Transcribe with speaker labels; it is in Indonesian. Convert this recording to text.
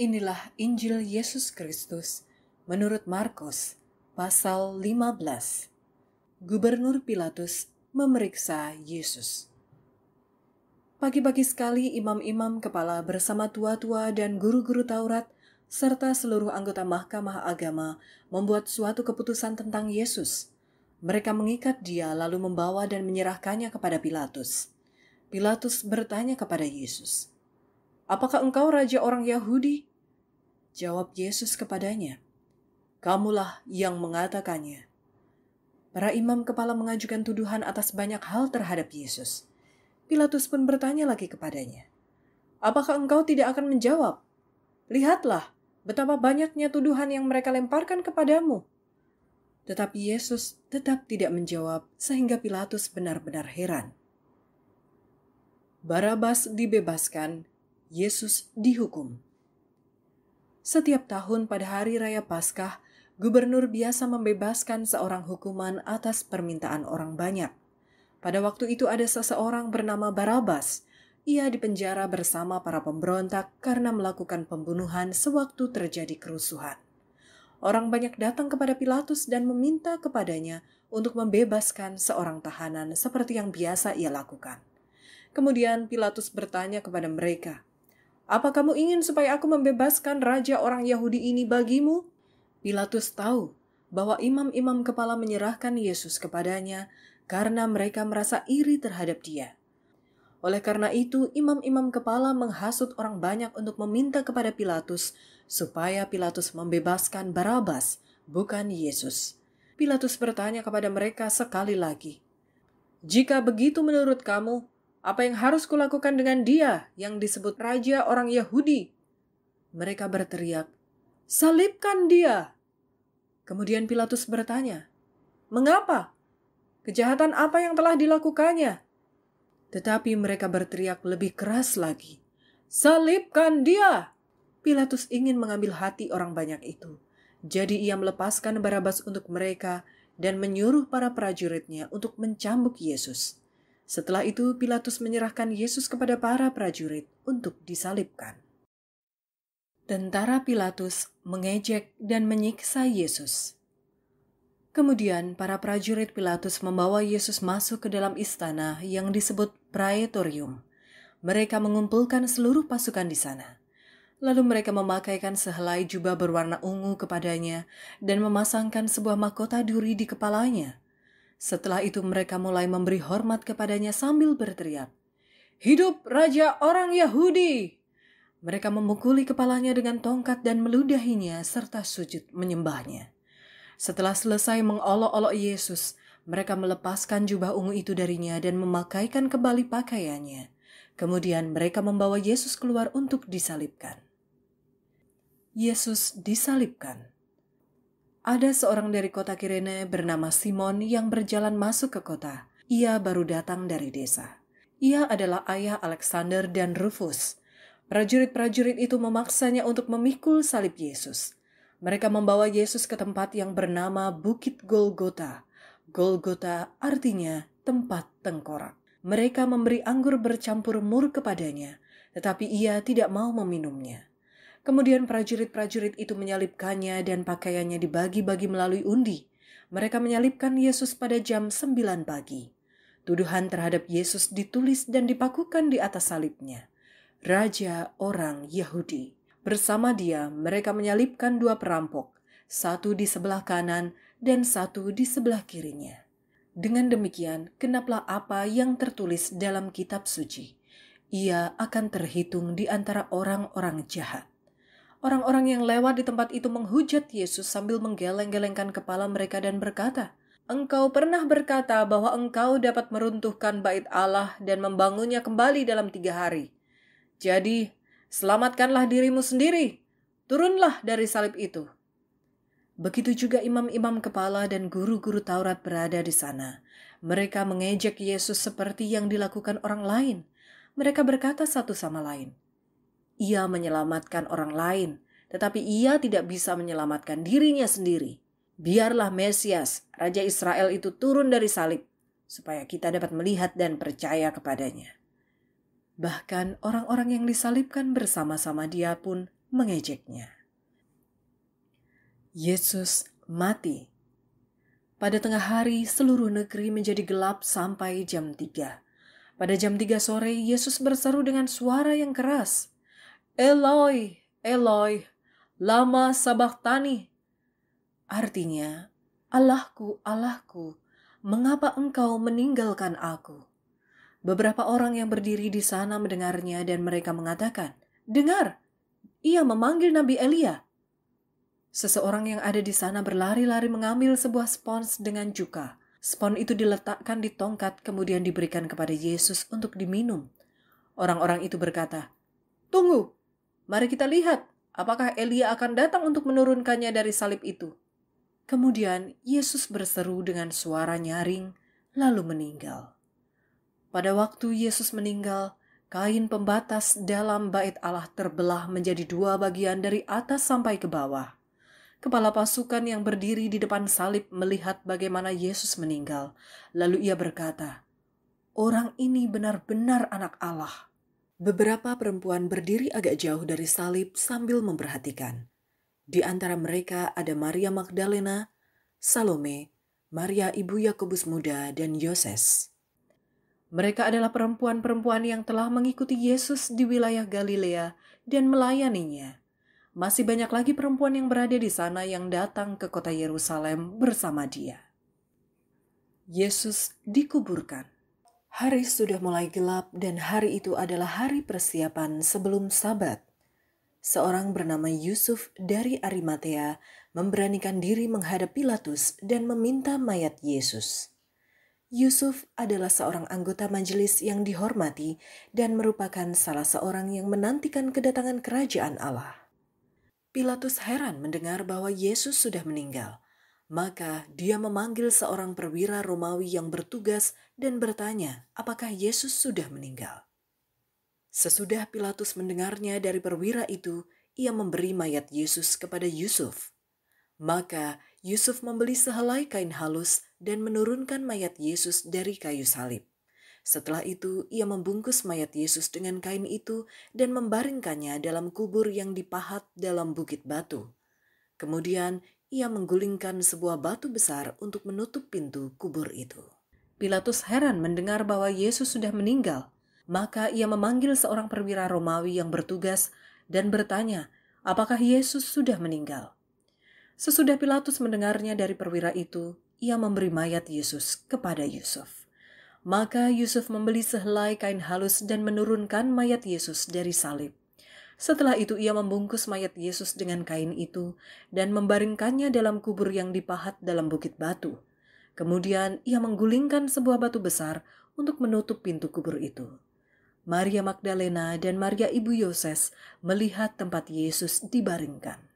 Speaker 1: Inilah Injil Yesus Kristus menurut Markus pasal 15. Gubernur Pilatus memeriksa Yesus. Pagi-pagi sekali imam-imam kepala bersama tua-tua dan guru-guru Taurat serta seluruh anggota mahkamah agama membuat suatu keputusan tentang Yesus. Mereka mengikat dia lalu membawa dan menyerahkannya kepada Pilatus. Pilatus bertanya kepada Yesus, Apakah engkau raja orang Yahudi? Jawab Yesus kepadanya, Kamulah yang mengatakannya. Para imam kepala mengajukan tuduhan atas banyak hal terhadap Yesus. Pilatus pun bertanya lagi kepadanya, Apakah engkau tidak akan menjawab? Lihatlah betapa banyaknya tuduhan yang mereka lemparkan kepadamu. Tetapi Yesus tetap tidak menjawab sehingga Pilatus benar-benar heran. Barabas dibebaskan, Yesus dihukum. Setiap tahun pada hari raya Paskah, gubernur biasa membebaskan seorang hukuman atas permintaan orang banyak. Pada waktu itu ada seseorang bernama Barabas. Ia dipenjara bersama para pemberontak karena melakukan pembunuhan sewaktu terjadi kerusuhan. Orang banyak datang kepada Pilatus dan meminta kepadanya untuk membebaskan seorang tahanan seperti yang biasa ia lakukan. Kemudian Pilatus bertanya kepada mereka, apa kamu ingin supaya aku membebaskan raja orang Yahudi ini bagimu? Pilatus tahu bahwa imam-imam kepala menyerahkan Yesus kepadanya karena mereka merasa iri terhadap dia. Oleh karena itu, imam-imam kepala menghasut orang banyak untuk meminta kepada Pilatus supaya Pilatus membebaskan Barabas, bukan Yesus. Pilatus bertanya kepada mereka sekali lagi, "Jika begitu menurut kamu, apa yang harus kulakukan dengan dia yang disebut raja orang Yahudi? Mereka berteriak, "Salibkan dia!" Kemudian Pilatus bertanya, "Mengapa? Kejahatan apa yang telah dilakukannya?" Tetapi mereka berteriak lebih keras lagi, "Salibkan dia!" Pilatus ingin mengambil hati orang banyak itu. Jadi ia melepaskan Barabas untuk mereka dan menyuruh para prajuritnya untuk mencambuk Yesus. Setelah itu, Pilatus menyerahkan Yesus kepada para prajurit untuk disalibkan. Tentara Pilatus mengejek dan menyiksa Yesus. Kemudian, para prajurit Pilatus membawa Yesus masuk ke dalam istana yang disebut Praetorium. Mereka mengumpulkan seluruh pasukan di sana. Lalu mereka memakaikan sehelai jubah berwarna ungu kepadanya dan memasangkan sebuah mahkota duri di kepalanya – setelah itu mereka mulai memberi hormat kepadanya sambil berteriak, Hidup Raja Orang Yahudi! Mereka memukuli kepalanya dengan tongkat dan meludahinya serta sujud menyembahnya. Setelah selesai mengolok-olok Yesus, mereka melepaskan jubah ungu itu darinya dan memakaikan kembali pakaiannya. Kemudian mereka membawa Yesus keluar untuk disalibkan. Yesus disalibkan. Ada seorang dari kota Kirene bernama Simon yang berjalan masuk ke kota. Ia baru datang dari desa. Ia adalah ayah Alexander dan Rufus. Prajurit-prajurit itu memaksanya untuk memikul salib Yesus. Mereka membawa Yesus ke tempat yang bernama Bukit Golgota. Golgota artinya tempat tengkorak. Mereka memberi anggur bercampur mur kepadanya, tetapi ia tidak mau meminumnya. Kemudian prajurit-prajurit itu menyalibkannya dan pakaiannya dibagi-bagi melalui undi. Mereka menyalibkan Yesus pada jam sembilan pagi. Tuduhan terhadap Yesus ditulis dan dipakukan di atas salibnya. Raja orang Yahudi. Bersama dia, mereka menyalibkan dua perampok, satu di sebelah kanan dan satu di sebelah kirinya. Dengan demikian, kenaplah apa yang tertulis dalam kitab suci. Ia akan terhitung di antara orang-orang jahat. Orang-orang yang lewat di tempat itu menghujat Yesus sambil menggeleng-gelengkan kepala mereka dan berkata, Engkau pernah berkata bahwa engkau dapat meruntuhkan bait Allah dan membangunnya kembali dalam tiga hari. Jadi, selamatkanlah dirimu sendiri. Turunlah dari salib itu. Begitu juga imam-imam kepala dan guru-guru Taurat berada di sana. Mereka mengejek Yesus seperti yang dilakukan orang lain. Mereka berkata satu sama lain, ia menyelamatkan orang lain, tetapi ia tidak bisa menyelamatkan dirinya sendiri. Biarlah Mesias, Raja Israel itu turun dari salib, supaya kita dapat melihat dan percaya kepadanya. Bahkan orang-orang yang disalibkan bersama-sama dia pun mengejeknya. Yesus mati. Pada tengah hari, seluruh negeri menjadi gelap sampai jam tiga. Pada jam tiga sore, Yesus berseru dengan suara yang keras, Eloi, Eloi, lama tani. Artinya, Allahku, Allahku, mengapa engkau meninggalkan aku? Beberapa orang yang berdiri di sana mendengarnya dan mereka mengatakan, Dengar, ia memanggil Nabi Elia. Seseorang yang ada di sana berlari-lari mengambil sebuah spons dengan cuka. Spons itu diletakkan di tongkat kemudian diberikan kepada Yesus untuk diminum. Orang-orang itu berkata, Tunggu, Mari kita lihat apakah Elia akan datang untuk menurunkannya dari salib itu. Kemudian Yesus berseru dengan suara nyaring, lalu meninggal. Pada waktu Yesus meninggal, kain pembatas dalam bait Allah terbelah menjadi dua bagian dari atas sampai ke bawah. Kepala pasukan yang berdiri di depan salib melihat bagaimana Yesus meninggal. Lalu ia berkata, "Orang ini benar-benar Anak Allah." Beberapa perempuan berdiri agak jauh dari salib sambil memperhatikan. Di antara mereka ada Maria Magdalena, Salome, Maria ibu Yakobus muda, dan Yoses. Mereka adalah perempuan-perempuan yang telah mengikuti Yesus di wilayah Galilea dan melayaninya. Masih banyak lagi perempuan yang berada di sana yang datang ke kota Yerusalem bersama dia. Yesus dikuburkan. Hari sudah mulai gelap dan hari itu adalah hari persiapan sebelum sabat. Seorang bernama Yusuf dari Arimatea memberanikan diri menghadap Pilatus dan meminta mayat Yesus. Yusuf adalah seorang anggota majelis yang dihormati dan merupakan salah seorang yang menantikan kedatangan kerajaan Allah. Pilatus heran mendengar bahwa Yesus sudah meninggal – maka dia memanggil seorang perwira Romawi yang bertugas dan bertanya apakah Yesus sudah meninggal. Sesudah Pilatus mendengarnya dari perwira itu, ia memberi mayat Yesus kepada Yusuf. Maka Yusuf membeli sehelai kain halus dan menurunkan mayat Yesus dari kayu salib. Setelah itu, ia membungkus mayat Yesus dengan kain itu dan membaringkannya dalam kubur yang dipahat dalam bukit batu. Kemudian ia menggulingkan sebuah batu besar untuk menutup pintu kubur itu. Pilatus heran mendengar bahwa Yesus sudah meninggal, maka ia memanggil seorang perwira Romawi yang bertugas dan bertanya, "Apakah Yesus sudah meninggal?" Sesudah Pilatus mendengarnya dari perwira itu, ia memberi mayat Yesus kepada Yusuf. Maka Yusuf membeli sehelai kain halus dan menurunkan mayat Yesus dari salib setelah itu ia membungkus mayat Yesus dengan kain itu dan membaringkannya dalam kubur yang dipahat dalam bukit batu. Kemudian ia menggulingkan sebuah batu besar untuk menutup pintu kubur itu. Maria Magdalena dan Maria ibu Yoses melihat tempat Yesus dibaringkan.